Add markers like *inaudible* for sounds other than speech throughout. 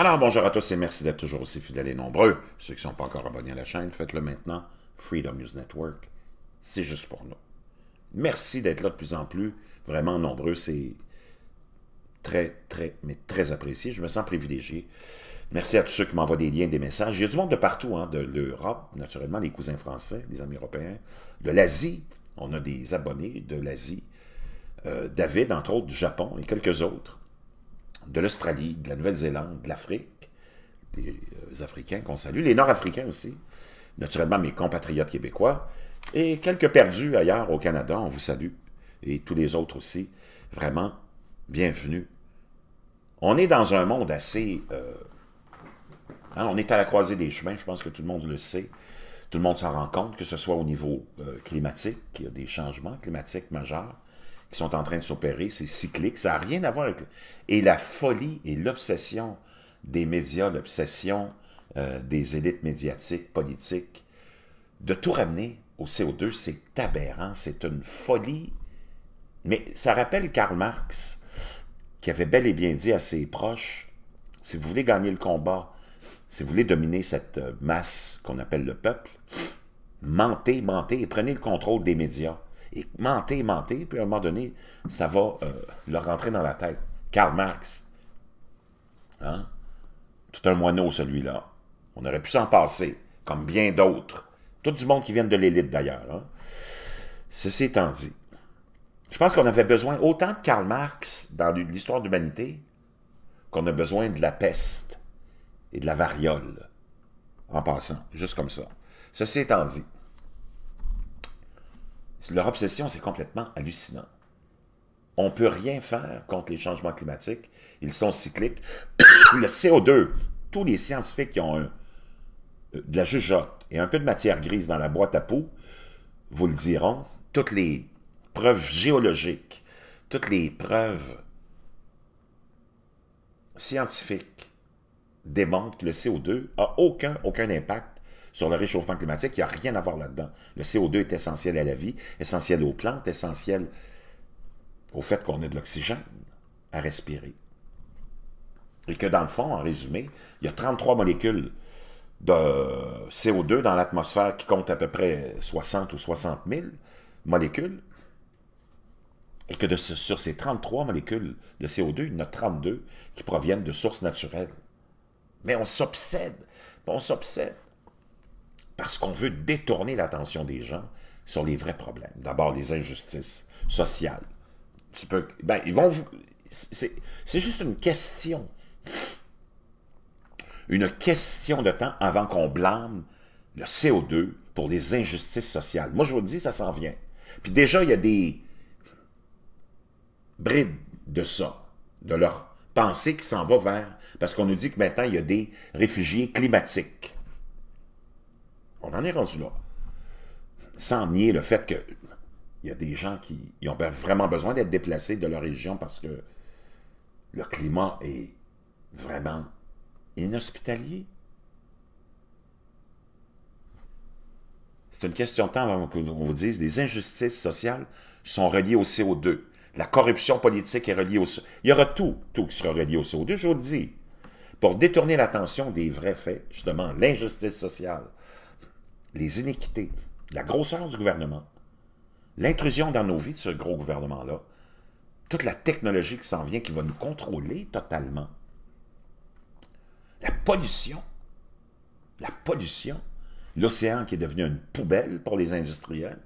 Alors, bonjour à tous et merci d'être toujours aussi fidèles et nombreux. Ceux qui ne sont pas encore abonnés à la chaîne, faites-le maintenant. Freedom News Network, c'est juste pour nous. Merci d'être là de plus en plus, vraiment nombreux. C'est très, très, mais très apprécié. Je me sens privilégié. Merci à tous ceux qui m'envoient des liens, des messages. Il y a du monde de partout, hein, de l'Europe, naturellement, les cousins français, les amis européens, de l'Asie. On a des abonnés de l'Asie. Euh, David, entre autres, du Japon et quelques autres de l'Australie, de la Nouvelle-Zélande, de l'Afrique, des euh, Africains qu'on salue, les Nord-Africains aussi, naturellement mes compatriotes québécois, et quelques perdus ailleurs au Canada, on vous salue, et tous les autres aussi, vraiment, bienvenue. On est dans un monde assez... Euh, hein, on est à la croisée des chemins, je pense que tout le monde le sait, tout le monde s'en rend compte, que ce soit au niveau euh, climatique, il y a des changements climatiques majeurs, qui sont en train de s'opérer, c'est cyclique, ça n'a rien à voir avec... Et la folie et l'obsession des médias, l'obsession euh, des élites médiatiques, politiques, de tout ramener au CO2, c'est aberrant, c'est une folie. Mais ça rappelle Karl Marx, qui avait bel et bien dit à ses proches, si vous voulez gagner le combat, si vous voulez dominer cette masse qu'on appelle le peuple, mentez, mentez et prenez le contrôle des médias et mentez, puis à un moment donné, ça va euh, leur rentrer dans la tête. Karl Marx, hein? tout un moineau celui-là. On aurait pu s'en passer, comme bien d'autres. Tout du monde qui vient de l'élite d'ailleurs. Hein. Ceci étant dit, je pense qu'on avait besoin autant de Karl Marx dans l'histoire de l'humanité qu'on a besoin de la peste et de la variole. En passant, juste comme ça. Ceci étant dit, leur obsession, c'est complètement hallucinant. On ne peut rien faire contre les changements climatiques. Ils sont cycliques. *coughs* Le CO2, tous les scientifiques qui ont de la jugeote et un peu de matière grise dans la boîte à peau, vous le diront, toutes les preuves géologiques, toutes les preuves scientifiques démontrent que le CO2 a aucun, aucun impact sur le réchauffement climatique. Il n'y a rien à voir là-dedans. Le CO2 est essentiel à la vie, essentiel aux plantes, essentiel au fait qu'on ait de l'oxygène à respirer. Et que dans le fond, en résumé, il y a 33 molécules de CO2 dans l'atmosphère qui comptent à peu près 60 ou 60 000 molécules. Et que de, sur ces 33 molécules de CO2, il y en a 32 qui proviennent de sources naturelles. Mais on s'obsède. On s'obsède parce qu'on veut détourner l'attention des gens sur les vrais problèmes. D'abord, les injustices sociales. Tu peux, ben, ils vont C'est juste une question. Une question de temps avant qu'on blâme le CO2 pour les injustices sociales. Moi, je vous dis, ça s'en vient. Puis déjà, il y a des brides de ça, de leur pensée qui s'en va vers... Parce qu'on nous dit que maintenant, il y a des réfugiés climatiques. On en est rendu là. Sans nier le fait qu'il y a des gens qui ont ben vraiment besoin d'être déplacés de leur région parce que le climat est vraiment inhospitalier. C'est une question de temps avant qu'on vous dise les injustices sociales sont reliées au CO2. La corruption politique est reliée au CO2. Il y aura tout, tout qui sera relié au CO2, je vous le dis. Pour détourner l'attention des vrais faits, justement, l'injustice sociale, les inéquités, la grosseur du gouvernement, l'intrusion dans nos vies de ce gros gouvernement-là, toute la technologie qui s'en vient, qui va nous contrôler totalement, la pollution, la pollution, l'océan qui est devenu une poubelle pour les industriels,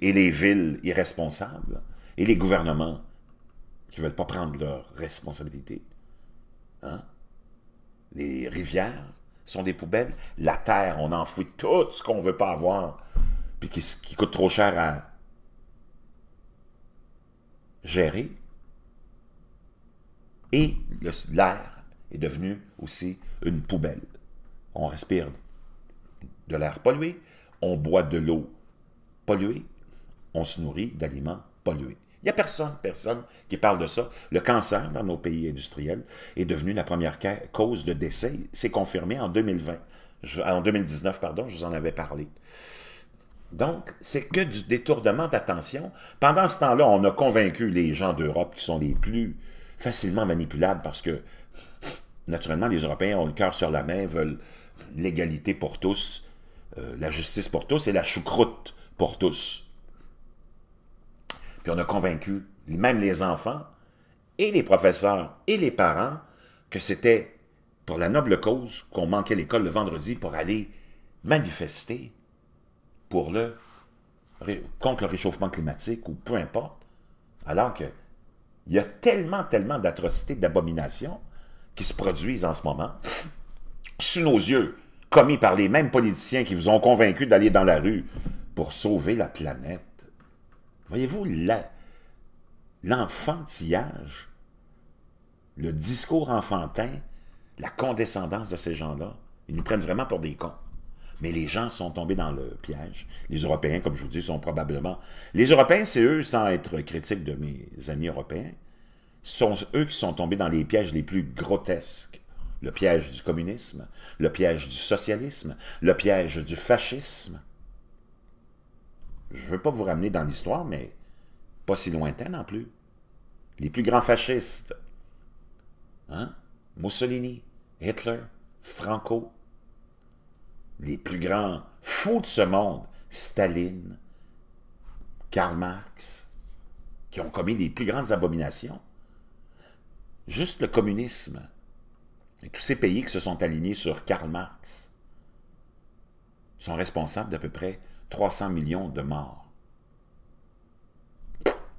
et les villes irresponsables, et les gouvernements qui ne veulent pas prendre leurs responsabilités, hein? les rivières sont des poubelles. La terre, on enfouit tout ce qu'on ne veut pas avoir, puis qui coûte trop cher à gérer. Et l'air est devenu aussi une poubelle. On respire de l'air pollué, on boit de l'eau polluée, on se nourrit d'aliments pollués. Il n'y a personne, personne qui parle de ça. Le cancer dans nos pays industriels est devenu la première cause de décès. C'est confirmé en 2020. en 2019, pardon, je vous en avais parlé. Donc, c'est que du détournement d'attention. Pendant ce temps-là, on a convaincu les gens d'Europe qui sont les plus facilement manipulables parce que, naturellement, les Européens ont le cœur sur la main, veulent l'égalité pour tous, euh, la justice pour tous et la choucroute pour tous. Puis on a convaincu même les enfants et les professeurs et les parents que c'était pour la noble cause qu'on manquait l'école le vendredi pour aller manifester pour le, contre le réchauffement climatique ou peu importe, alors qu'il y a tellement, tellement d'atrocités, d'abominations qui se produisent en ce moment, sous nos yeux, commis par les mêmes politiciens qui vous ont convaincu d'aller dans la rue pour sauver la planète. Voyez-vous, l'enfantillage, le discours enfantin, la condescendance de ces gens-là, ils nous prennent vraiment pour des cons. Mais les gens sont tombés dans le piège. Les Européens, comme je vous dis, sont probablement... Les Européens, c'est eux, sans être critique de mes amis européens, sont eux qui sont tombés dans les pièges les plus grotesques. Le piège du communisme, le piège du socialisme, le piège du fascisme, je veux pas vous ramener dans l'histoire, mais pas si lointaine non plus. Les plus grands fascistes, hein? Mussolini, Hitler, Franco, les plus grands fous de ce monde, Staline, Karl Marx, qui ont commis les plus grandes abominations. Juste le communisme et tous ces pays qui se sont alignés sur Karl Marx sont responsables d'à peu près 300 millions de morts.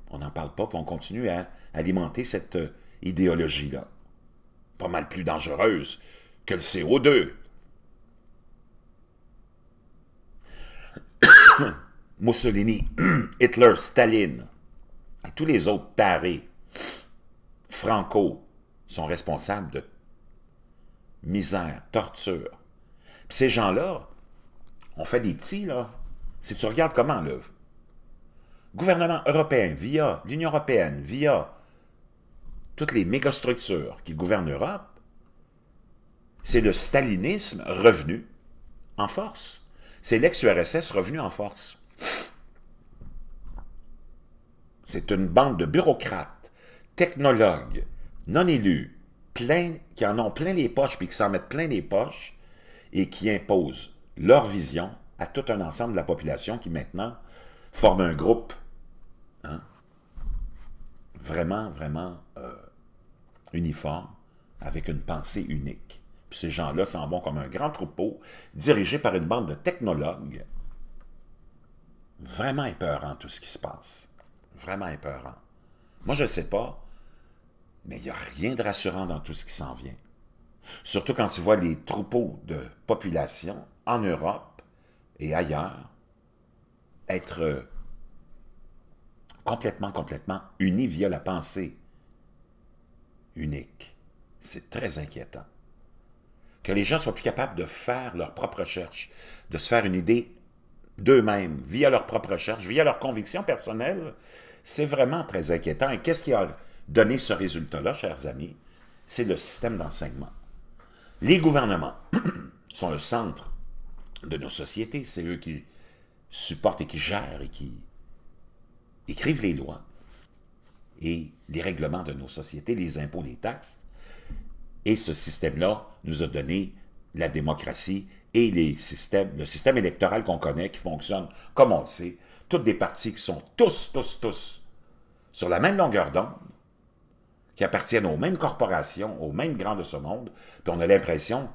On n'en parle pas, puis on continue à alimenter cette euh, idéologie-là. Pas mal plus dangereuse que le CO2. *coughs* Mussolini, *coughs* Hitler, Staline et tous les autres tarés, Franco, sont responsables de misère, torture. ces gens-là, ont fait des petits, là si tu regardes comment l'œuvre, gouvernement européen, via l'Union européenne, via toutes les mégastructures qui gouvernent l'Europe, c'est le stalinisme revenu en force. C'est l'ex-URSS revenu en force. C'est une bande de bureaucrates, technologues, non élus, plein, qui en ont plein les poches puis qui s'en mettent plein les poches et qui imposent leur vision à tout un ensemble de la population qui maintenant forme un groupe. Hein, vraiment, vraiment euh, uniforme, avec une pensée unique. Puis ces gens-là s'en vont comme un grand troupeau, dirigé par une bande de technologues. Vraiment épeurant tout ce qui se passe. Vraiment épeurant. Moi, je ne sais pas, mais il n'y a rien de rassurant dans tout ce qui s'en vient. Surtout quand tu vois les troupeaux de population en Europe et ailleurs, être euh, complètement, complètement unis via la pensée unique. C'est très inquiétant. Que les gens soient plus capables de faire leur propre recherche, de se faire une idée d'eux-mêmes, via leur propre recherche, via leur conviction personnelle, c'est vraiment très inquiétant. Et qu'est-ce qui a donné ce résultat-là, chers amis? C'est le système d'enseignement. Les gouvernements *coughs* sont le centre de nos sociétés. C'est eux qui supportent et qui gèrent et qui écrivent les lois et les règlements de nos sociétés, les impôts, les taxes. Et ce système-là nous a donné la démocratie et les systèmes, le système électoral qu'on connaît, qui fonctionne, comme on le sait, toutes des parties qui sont tous, tous, tous sur la même longueur d'onde, qui appartiennent aux mêmes corporations, aux mêmes grands de ce monde, puis on a l'impression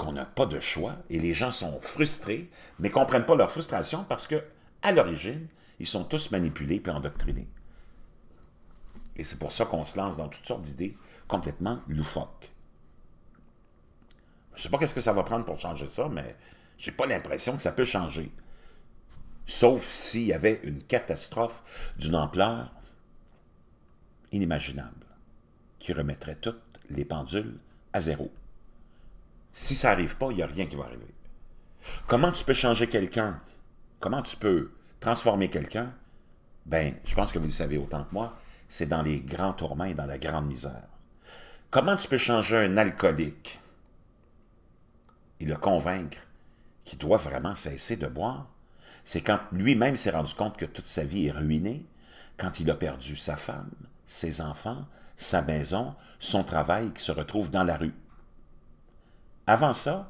qu'on n'a pas de choix et les gens sont frustrés, mais comprennent pas leur frustration parce que, à l'origine, ils sont tous manipulés et endoctrinés. Et c'est pour ça qu'on se lance dans toutes sortes d'idées complètement loufoques. Je ne sais pas qu'est-ce que ça va prendre pour changer ça, mais j'ai pas l'impression que ça peut changer. Sauf s'il y avait une catastrophe d'une ampleur inimaginable qui remettrait toutes les pendules à zéro. Si ça n'arrive pas, il n'y a rien qui va arriver. Comment tu peux changer quelqu'un? Comment tu peux transformer quelqu'un? Ben, je pense que vous le savez autant que moi, c'est dans les grands tourments et dans la grande misère. Comment tu peux changer un alcoolique et le convaincre qu'il doit vraiment cesser de boire? C'est quand lui-même s'est rendu compte que toute sa vie est ruinée, quand il a perdu sa femme, ses enfants, sa maison, son travail qui se retrouve dans la rue. Avant ça,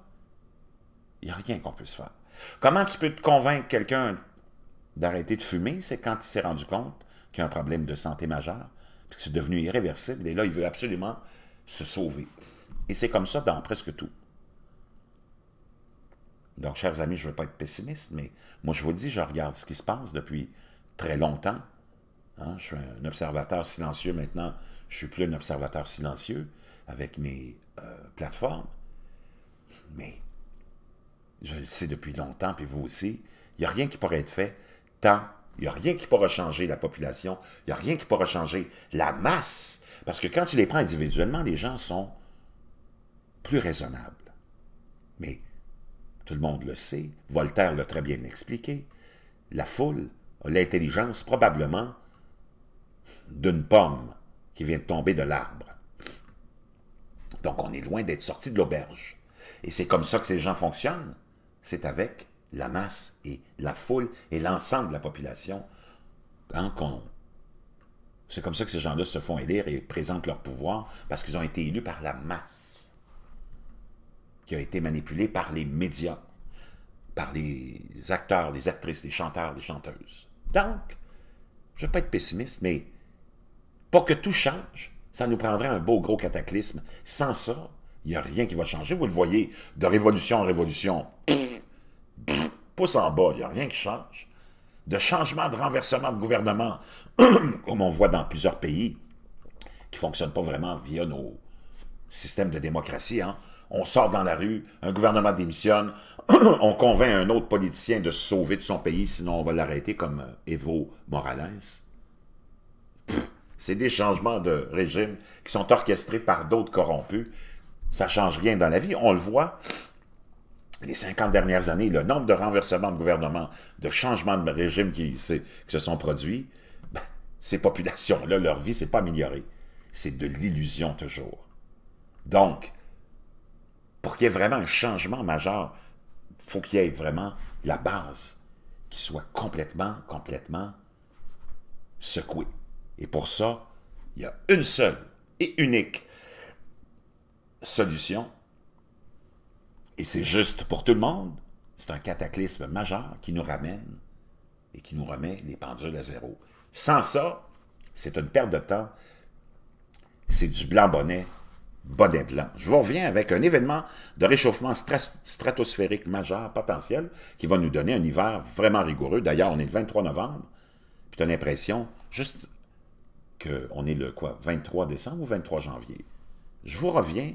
il n'y a rien qu'on puisse faire. Comment tu peux te convaincre quelqu'un d'arrêter de fumer? C'est quand il s'est rendu compte qu'il y a un problème de santé majeur, puis que c'est devenu irréversible, et là, il veut absolument se sauver. Et c'est comme ça dans presque tout. Donc, chers amis, je ne veux pas être pessimiste, mais moi, je vous dis, je regarde ce qui se passe depuis très longtemps. Hein, je suis un observateur silencieux maintenant. Je ne suis plus un observateur silencieux avec mes euh, plateformes. Mais, je le sais depuis longtemps, puis vous aussi, il n'y a rien qui pourrait être fait tant il n'y a rien qui pourra changer la population, il n'y a rien qui pourra changer la masse. Parce que quand tu les prends individuellement, les gens sont plus raisonnables. Mais tout le monde le sait, Voltaire l'a très bien expliqué, la foule a l'intelligence probablement d'une pomme qui vient de tomber de l'arbre. Donc on est loin d'être sorti de l'auberge. Et c'est comme ça que ces gens fonctionnent. C'est avec la masse et la foule et l'ensemble de la population. Hein, c'est comme ça que ces gens-là se font élire et présentent leur pouvoir parce qu'ils ont été élus par la masse qui a été manipulée par les médias, par les acteurs, les actrices, les chanteurs, les chanteuses. Donc, je ne veux pas être pessimiste, mais pour que tout change, ça nous prendrait un beau gros cataclysme. Sans ça, il n'y a rien qui va changer. Vous le voyez, de révolution en révolution, Pousse en bas, il n'y a rien qui change. De changement, de renversement de gouvernement, *clears throat* comme on voit dans plusieurs pays, qui ne fonctionnent pas vraiment via nos systèmes de démocratie. Hein. On sort dans la rue, un gouvernement démissionne, *clears throat* on convainc un autre politicien de se sauver de son pays, sinon on va l'arrêter comme euh, Evo Morales. C'est des changements de régime qui sont orchestrés par d'autres corrompus ça change rien dans la vie. On le voit les 50 dernières années, le nombre de renversements de gouvernement, de changements de régime qui, se sont produits, ben, ces populations-là, leur vie, n'est pas améliorée. C'est de l'illusion toujours. Donc, pour qu'il y ait vraiment un changement majeur, faut qu'il y ait vraiment la base qui soit complètement, complètement secouée. Et pour ça, il y a une seule et unique solution. Et c'est juste pour tout le monde. C'est un cataclysme majeur qui nous ramène et qui nous remet les pendules à zéro. Sans ça, c'est une perte de temps. C'est du blanc bonnet, bonnet blanc. Je vous reviens avec un événement de réchauffement stratosphérique majeur potentiel qui va nous donner un hiver vraiment rigoureux. D'ailleurs, on est le 23 novembre, puis tu as l'impression juste qu'on est le quoi, 23 décembre ou 23 janvier. Je vous reviens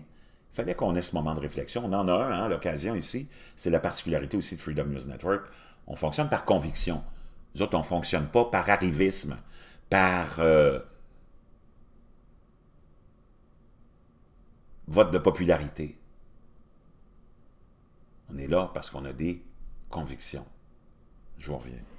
fallait qu'on ait ce moment de réflexion. On en a un, hein, l'occasion ici. C'est la particularité aussi de Freedom News Network. On fonctionne par conviction. Nous autres, on ne fonctionne pas par arrivisme, par euh, vote de popularité. On est là parce qu'on a des convictions. Je vous reviens.